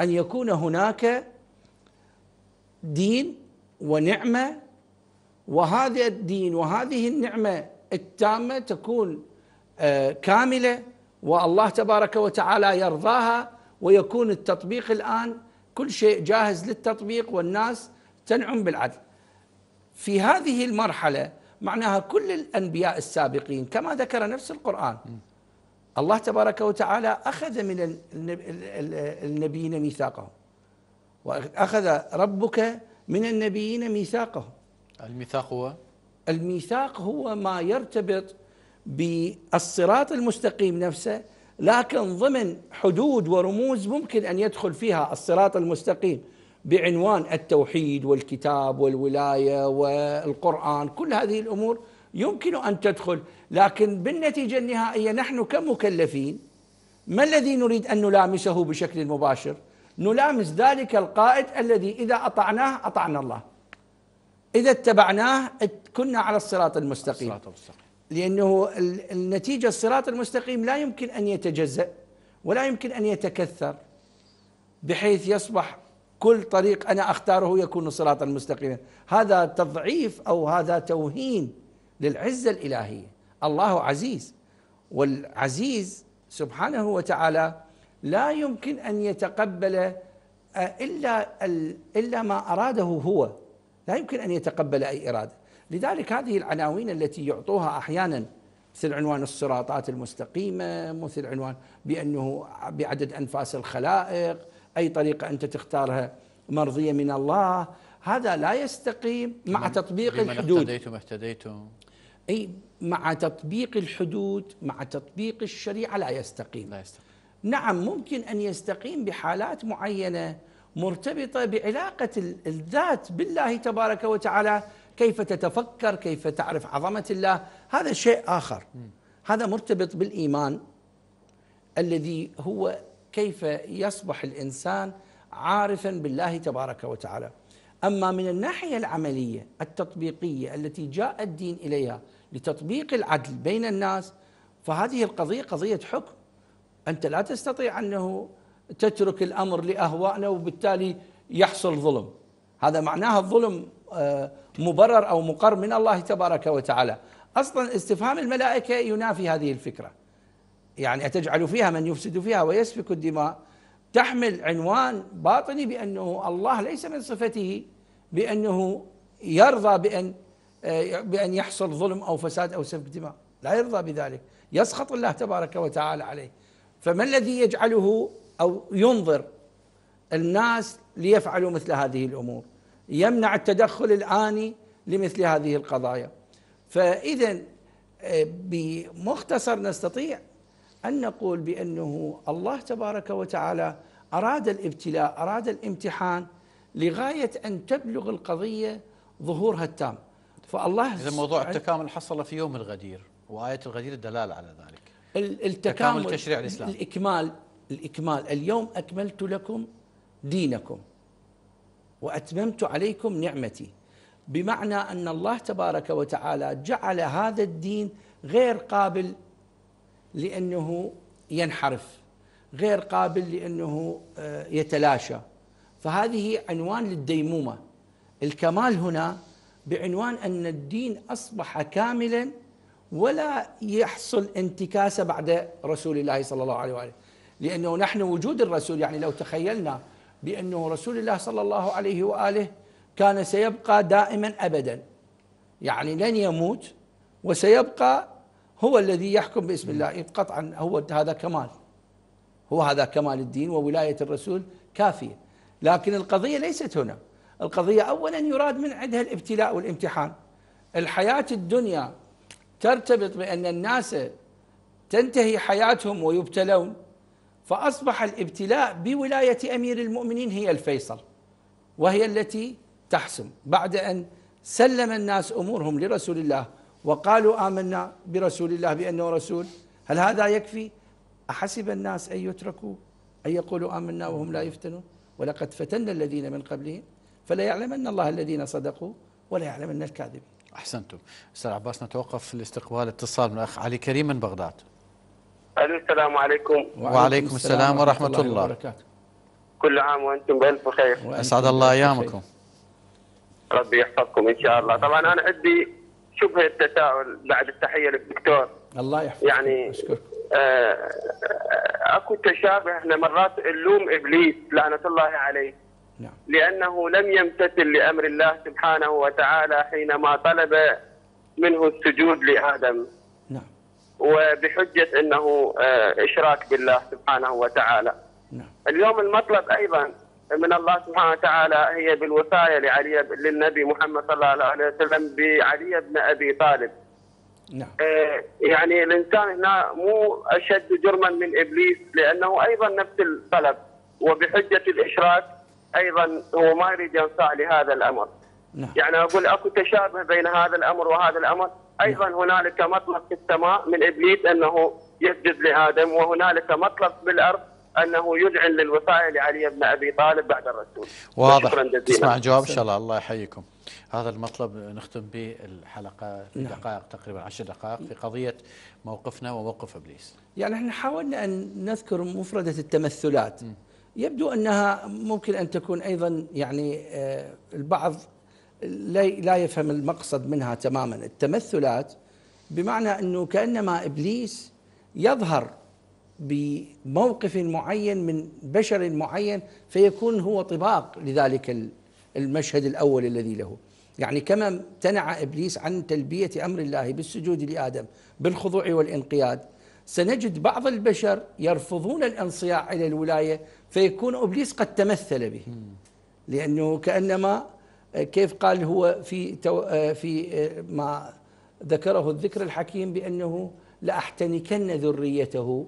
ان يكون هناك دين ونعمه وهذا الدين وهذه النعمه التامه تكون آه، كامله والله تبارك وتعالى يرضاها ويكون التطبيق الان كل شيء جاهز للتطبيق والناس تنعم بالعدل. في هذه المرحله معناها كل الانبياء السابقين كما ذكر نفس القران الله تبارك وتعالى أخذ من النبيين ميثاقهم وأخذ ربك من النبيين ميثاقهم الميثاق هو؟ الميثاق هو ما يرتبط بالصراط المستقيم نفسه لكن ضمن حدود ورموز ممكن أن يدخل فيها الصراط المستقيم بعنوان التوحيد والكتاب والولاية والقرآن كل هذه الأمور يمكن أن تدخل لكن بالنتيجة النهائية نحن كمكلفين ما الذي نريد أن نلامسه بشكل مباشر نلامس ذلك القائد الذي إذا أطعناه أطعنا الله إذا اتبعناه كنا على الصراط المستقيم لأنه النتيجة الصراط المستقيم لا يمكن أن يتجزأ ولا يمكن أن يتكثر بحيث يصبح كل طريق أنا أختاره يكون صراطا مستقيما هذا تضعيف أو هذا توهين للعزة الإلهية الله عزيز والعزيز سبحانه وتعالى لا يمكن أن يتقبل آه، إلا إلا ما أراده هو لا يمكن أن يتقبل أي إرادة لذلك هذه العناوين التي يعطوها أحيانا مثل عنوان الصراطات المستقيمة مثل عنوان بأنه بعدد أنفاس الخلائق أي طريقة أنت تختارها مرضية من الله هذا لا يستقيم مع تطبيق الحدود اهتديتم اهتديتم أي مع تطبيق الحدود مع تطبيق الشريعة لا يستقيم لا يستقيم نعم ممكن أن يستقيم بحالات معينة مرتبطة بعلاقة الذات بالله تبارك وتعالى كيف تتفكر كيف تعرف عظمة الله هذا شيء آخر هذا مرتبط بالإيمان الذي هو كيف يصبح الإنسان عارفا بالله تبارك وتعالى اما من الناحيه العمليه التطبيقيه التي جاء الدين اليها لتطبيق العدل بين الناس فهذه القضيه قضيه حكم انت لا تستطيع انه تترك الامر لاهوائنا وبالتالي يحصل ظلم هذا معناها الظلم آه، مبرر او مقر من الله تبارك وتعالى اصلا استفهام الملائكه ينافي هذه الفكره يعني اتجعل فيها من يفسد فيها ويسفك الدماء تحمل عنوان باطني بانه الله ليس من صفته بانه يرضى بان آه، بان يحصل ظلم او فساد او سفك دماء، لا يرضى بذلك، يسخط الله تبارك وتعالى عليه. فما الذي يجعله او ينظر الناس ليفعلوا مثل هذه الامور؟ يمنع التدخل الاني لمثل هذه القضايا. فاذا آه، بمختصر نستطيع ان نقول بانه الله تبارك وتعالى اراد الابتلاء اراد الامتحان لغايه ان تبلغ القضيه ظهورها التام فالله اذا موضوع التكامل حصل في يوم الغدير وايه الغدير دلاله على ذلك التكامل تشريع الاسلام الاكمال الاكمال اليوم اكملت لكم دينكم واتممت عليكم نعمتي بمعنى ان الله تبارك وتعالى جعل هذا الدين غير قابل لأنه ينحرف غير قابل لأنه آه، يتلاشى فهذه عنوان للديمومة الكمال هنا بعنوان أن الدين أصبح كاملا ولا يحصل انتكاسة بعد رسول الله صلى الله عليه وآله لأنه نحن وجود الرسول يعني لو تخيلنا بأنه رسول الله صلى الله عليه وآله كان سيبقى دائما أبدا يعني لن يموت وسيبقى هو الذي يحكم باسم الله قطعا هو هذا كمال هو هذا كمال الدين وولاية الرسول كافية لكن القضية ليست هنا القضية أولا يراد من عندها الابتلاء والامتحان الحياة الدنيا ترتبط بأن الناس تنتهي حياتهم ويبتلون فأصبح الابتلاء بولاية أمير المؤمنين هي الفيصل وهي التي تحسم بعد أن سلم الناس أمورهم لرسول الله وقالوا آمنا برسول الله بأنه رسول هل هذا يكفي أحسب الناس أن يتركوا أن يقولوا آمنا وهم لا يفتنون ولقد فتنا الذين من قبلهم فلا أن الله الذين صدقوا ولا يعلمن الكاذبين أحسنتم أستاذ عباس نتوقف في الاستقبال اتصال من الأخ علي كريم من بغداد ألو السلام عليكم وعليكم, وعليكم السلام ورحمة, ورحمة الله, الله وبركاته كل عام وأنتم بألف خير أسعد الله أيامكم ربي يحفظكم إن شاء الله طبعا أنا عندي شبه التساؤل بعد التحيه للدكتور الله يحفظك يعني أشكرك. آه اكو تشابه احنا مرات اللوم ابليس لعنه الله عليه نعم. لانه لم يمتثل لامر الله سبحانه وتعالى حينما طلب منه السجود لادم نعم وبحجه انه آه، اشراك بالله سبحانه وتعالى نعم. اليوم المطلب ايضا من الله سبحانه وتعالى هي بالوصاية لعلي للنبي محمد صلى الله عليه وسلم بعلي بن أبي طالب نعم. آه، يعني الإنسان هنا مو أشد جرما من إبليس لأنه أيضا نفس الطلب وبحجة الإشراك أيضا هو ما يريد ينصاع لهذا الأمر نعم. يعني أقول أكو تشابه بين هذا الأمر وهذا الأمر أيضا نعم. هنالك مطلب في السماء من إبليس أنه يسجد لآدم وهنالك مطلب بالأرض انه يذعن للوصايا لعلي بن ابي طالب بعد الرسول واضح تسمع جواب ان شاء الله الله يحييكم هذا المطلب نختم به الحلقه في نعم. دقائق تقريبا عشر دقائق في قضيه موقفنا وموقف ابليس. يعني احنا حاولنا ان نذكر مفرده التمثلات م. يبدو انها ممكن ان تكون ايضا يعني آه، البعض لا يفهم المقصد منها تماما، التمثلات بمعنى انه كانما ابليس يظهر بموقف معين من بشر معين فيكون هو طباق لذلك المشهد الاول الذي له يعني كما امتنع ابليس عن تلبيه امر الله بالسجود لادم بالخضوع والانقياد سنجد بعض البشر يرفضون الانصياع الى الولايه فيكون ابليس قد تمثل به لانه كانما آه، كيف قال هو في آه، في آه، ما ذكره الذكر الحكيم بانه لاحتنكن ذريته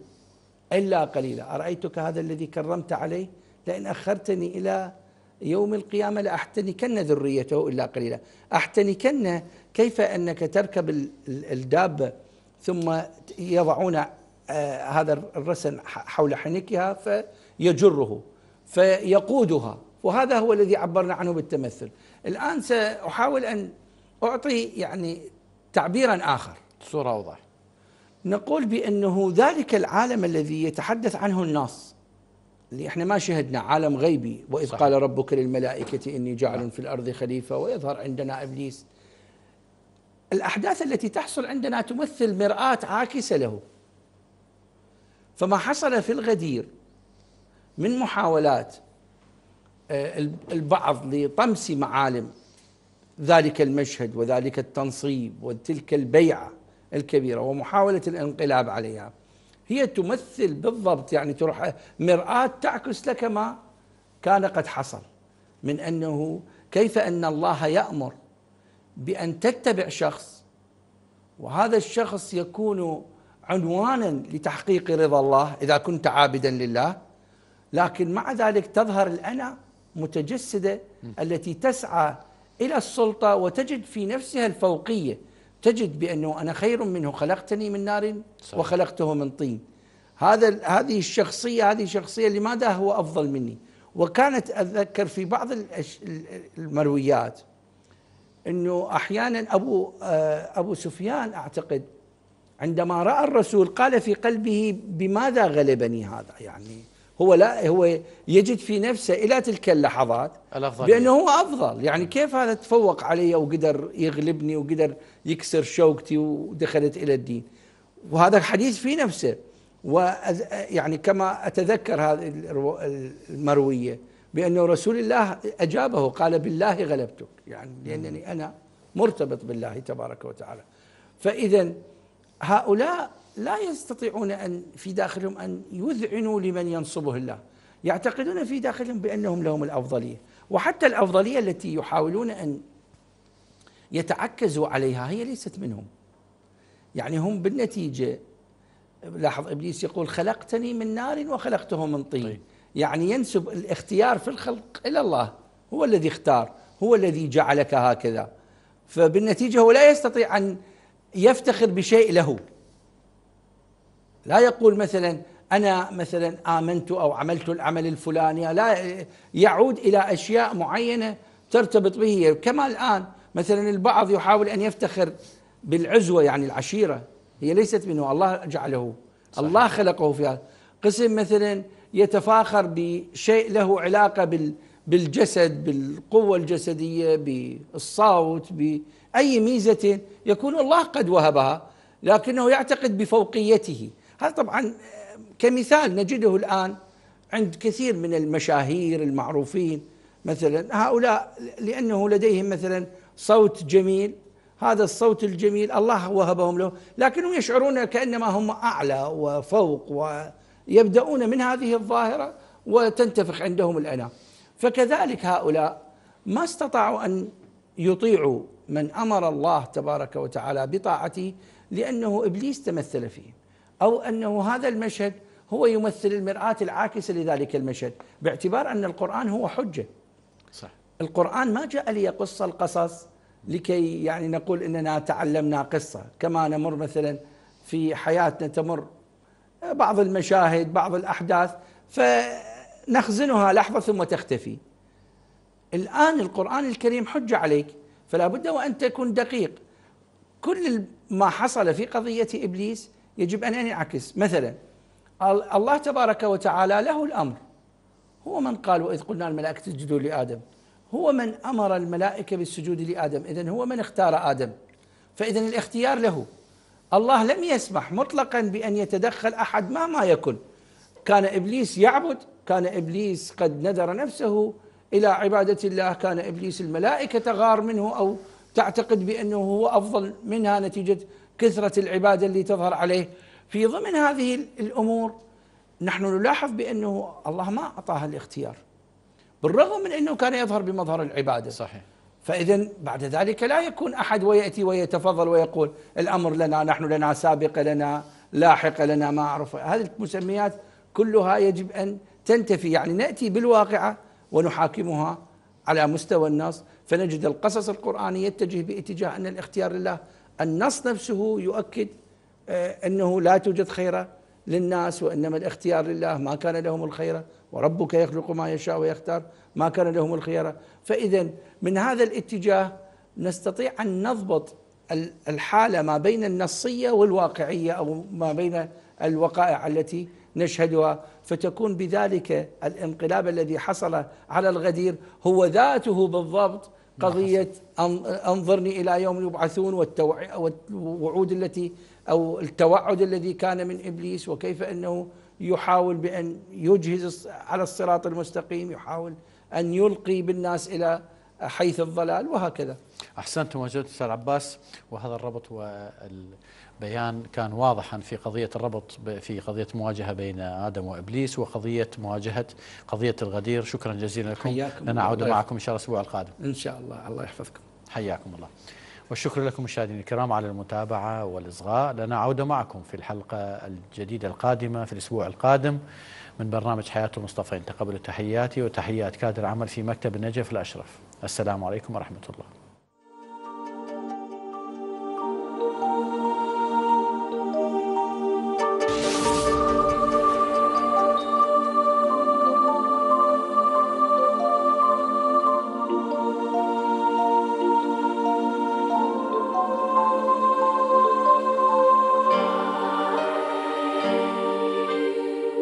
إلا قليلا أرأيتك هذا الذي كرمت عليه لئن أخرتني إلى يوم القيامة لأحتنكن ذريته إلا قليلا أحتنكن كيف أنك تركب الدابة ثم يضعون آه، هذا الرسن حول حنكها فيجره فيقودها وهذا هو الذي عبرنا عنه بالتمثل الآن سأحاول أن أعطي يعني تعبيرا آخر صورة أوضح نقول بأنه ذلك العالم الذي يتحدث عنه الناس اللي احنا ما شهدنا عالم غيبي وإذ صحيح. قال ربك للملائكة إني جعل في الأرض خليفة ويظهر عندنا إبليس الأحداث التي تحصل عندنا تمثل مرآة عاكسة له فما حصل في الغدير من محاولات آه، البعض لطمس معالم ذلك المشهد وذلك التنصيب وتلك البيعه الكبيرة ومحاولة الانقلاب عليها هي تمثل بالضبط يعني تروح مرآة تعكس لك ما كان قد حصل من أنه كيف أن الله يأمر بأن تتبع شخص وهذا الشخص يكون عنوانا لتحقيق رضا الله إذا كنت عابدا لله لكن مع ذلك تظهر الأنا متجسدة التي تسعى إلى السلطة وتجد في نفسها الفوقية تجد بانه انا خير منه خلقتني من نار وخلقته من طين هذا هذه الشخصيه هذه الشخصيه لماذا هو افضل مني وكانت اتذكر في بعض المرويات انه احيانا ابو آه، ابو سفيان اعتقد عندما راى الرسول قال في قلبه بماذا غلبني هذا يعني هو لا هو يجد في نفسه الى تلك اللحظات بانه هو افضل يعني كيف هذا تفوق علي وقدر يغلبني وقدر يكسر شوكتي ودخلت الى الدين وهذا حديث في نفسه و يعني كما اتذكر هذه المرويه بانه رسول الله اجابه قال بالله غلبتك يعني لانني انا مرتبط بالله تبارك وتعالى فاذا هؤلاء لا يستطيعون أن في داخلهم أن يذعنوا لمن ينصبه الله يعتقدون في داخلهم بأنهم لهم الأفضلية وحتى الأفضلية التي يحاولون أن يتعكزوا عليها هي ليست منهم يعني هم بالنتيجة لاحظ إبليس يقول خلقتني من نار وخلقته من طين طيب. يعني ينسب الاختيار في الخلق إلى الله هو الذي اختار هو الذي جعلك هكذا فبالنتيجة هو لا يستطيع أن يفتخر بشيء له لا يقول مثلا أنا مثلا آمنت أو عملت العمل الفلاني لا يعود إلى أشياء معينة ترتبط به كما الآن مثلا البعض يحاول أن يفتخر بالعزوة يعني العشيرة هي ليست منه الله جعله صحيح. الله خلقه في هذا قسم مثلا يتفاخر بشيء له علاقة بال بالجسد بالقوة الجسدية بالصوت بأي ميزة يكون الله قد وهبها لكنه يعتقد بفوقيته هذا طبعا كمثال نجده الآن عند كثير من المشاهير المعروفين مثلا هؤلاء لأنه لديهم مثلا صوت جميل هذا الصوت الجميل الله وهبهم له لكنهم يشعرون كأنما هم أعلى وفوق ويبدأون من هذه الظاهرة وتنتفخ عندهم الأنام فكذلك هؤلاء ما استطاعوا أن يطيعوا من أمر الله تبارك وتعالى بطاعته لأنه إبليس تمثل فيه أو أنه هذا المشهد هو يمثل المرآة العاكسة لذلك المشهد باعتبار أن القرآن هو حجة صح القرآن ما جاء ليقص القصص لكي يعني نقول أننا تعلمنا قصة كما نمر مثلا في حياتنا تمر بعض المشاهد بعض الأحداث فنخزنها لحظة ثم تختفي الآن القرآن الكريم حجة عليك فلا بد وأن تكون دقيق كل ما حصل في قضية إبليس يجب أن ينعكس مثلا الله تبارك وتعالى له الأمر هو من قال وإذ قلنا الملائكة اسجدوا لآدم هو من أمر الملائكة بالسجود لآدم إذن هو من اختار آدم فإذا الاختيار له الله لم يسمح مطلقا بأن يتدخل أحد مهما يكن كان إبليس يعبد كان إبليس قد نذر نفسه إلى عبادة الله كان إبليس الملائكة تغار منه أو تعتقد بأنه هو أفضل منها نتيجة كثرة العبادة اللي تظهر عليه في ضمن هذه الأمور نحن نلاحظ بأنه الله ما أعطاه الاختيار بالرغم من أنه كان يظهر بمظهر العبادة صحيح فإذا بعد ذلك لا يكون أحد ويأتي ويتفضل ويقول الأمر لنا نحن لنا سابق لنا لاحق لنا ما أعرف هذه المسميات كلها يجب أن تنتفي يعني نأتي بالواقعة ونحاكمها على مستوى النص فنجد القصص القرآني يتجه باتجاه أن الاختيار لله النص نفسه يؤكد آه، انه لا توجد خيره للناس وانما الاختيار لله ما كان لهم الخيره وربك يخلق ما يشاء ويختار ما كان لهم الخيره فاذا من هذا الاتجاه نستطيع ان نضبط الحاله ما بين النصيه والواقعيه او ما بين الوقائع التي نشهدها فتكون بذلك الانقلاب الذي حصل على الغدير هو ذاته بالضبط قضية أنظرني إلى يوم يبعثون والوعود التي أو التوعد الذي كان من إبليس وكيف أنه يحاول بأن يجهز على الصراط المستقيم يحاول أن يلقي بالناس إلى حيث الضلال وهكذا أحسنتم وجدت أستاذ عباس وهذا الربط وال بيان كان واضحا في قضية الربط في قضية مواجهة بين آدم وإبليس وقضية مواجهة قضية الغدير شكرا جزيلا لكم حياكم لنعود معكم إن شاء الله الأسبوع القادم إن شاء الله الله يحفظكم حياكم الله والشكر لكم مشاهدينا الكرام على المتابعة والإصغاء لنا عودة معكم في الحلقة الجديدة القادمة في الأسبوع القادم من برنامج حياة المصطفى تقبل تحياتي وتحيات كادر العمل في مكتب النجف الأشرف السلام عليكم ورحمة الله